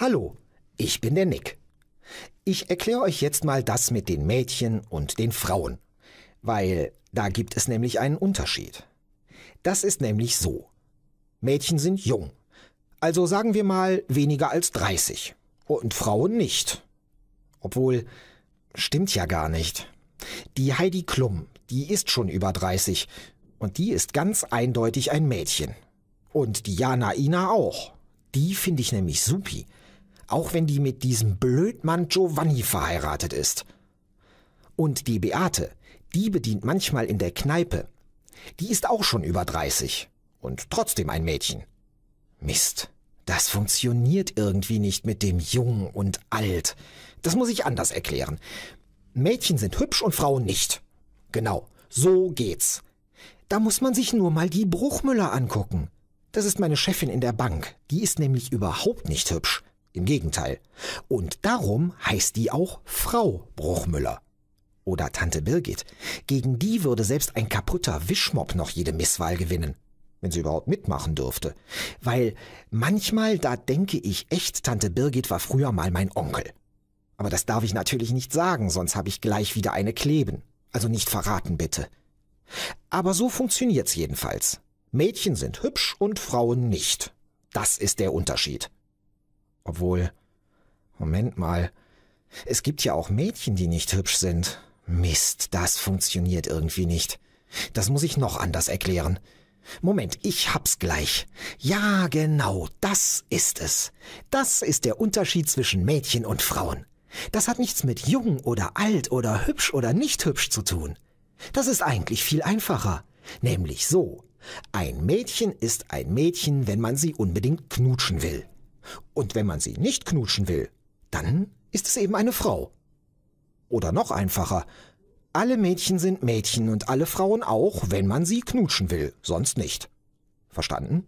Hallo, ich bin der Nick. Ich erkläre euch jetzt mal das mit den Mädchen und den Frauen, weil da gibt es nämlich einen Unterschied. Das ist nämlich so. Mädchen sind jung, also sagen wir mal weniger als 30 und Frauen nicht. Obwohl, stimmt ja gar nicht. Die Heidi Klum, die ist schon über 30 und die ist ganz eindeutig ein Mädchen. Und die Jana Ina auch. Die finde ich nämlich supi auch wenn die mit diesem Blödmann Giovanni verheiratet ist. Und die Beate, die bedient manchmal in der Kneipe. Die ist auch schon über 30 und trotzdem ein Mädchen. Mist, das funktioniert irgendwie nicht mit dem Jung und Alt. Das muss ich anders erklären. Mädchen sind hübsch und Frauen nicht. Genau, so geht's. Da muss man sich nur mal die Bruchmüller angucken. Das ist meine Chefin in der Bank. Die ist nämlich überhaupt nicht hübsch. Im Gegenteil. Und darum heißt die auch Frau Bruchmüller. Oder Tante Birgit. Gegen die würde selbst ein kaputter Wischmopp noch jede Misswahl gewinnen. Wenn sie überhaupt mitmachen dürfte. Weil manchmal, da denke ich echt, Tante Birgit war früher mal mein Onkel. Aber das darf ich natürlich nicht sagen, sonst habe ich gleich wieder eine kleben. Also nicht verraten, bitte. Aber so funktioniert's jedenfalls. Mädchen sind hübsch und Frauen nicht. Das ist der Unterschied. Obwohl, Moment mal, es gibt ja auch Mädchen, die nicht hübsch sind. Mist, das funktioniert irgendwie nicht. Das muss ich noch anders erklären. Moment, ich hab's gleich. Ja, genau, das ist es. Das ist der Unterschied zwischen Mädchen und Frauen. Das hat nichts mit jung oder alt oder hübsch oder nicht hübsch zu tun. Das ist eigentlich viel einfacher. Nämlich so. Ein Mädchen ist ein Mädchen, wenn man sie unbedingt knutschen will. Und wenn man sie nicht knutschen will, dann ist es eben eine Frau. Oder noch einfacher, alle Mädchen sind Mädchen und alle Frauen auch, wenn man sie knutschen will, sonst nicht. Verstanden?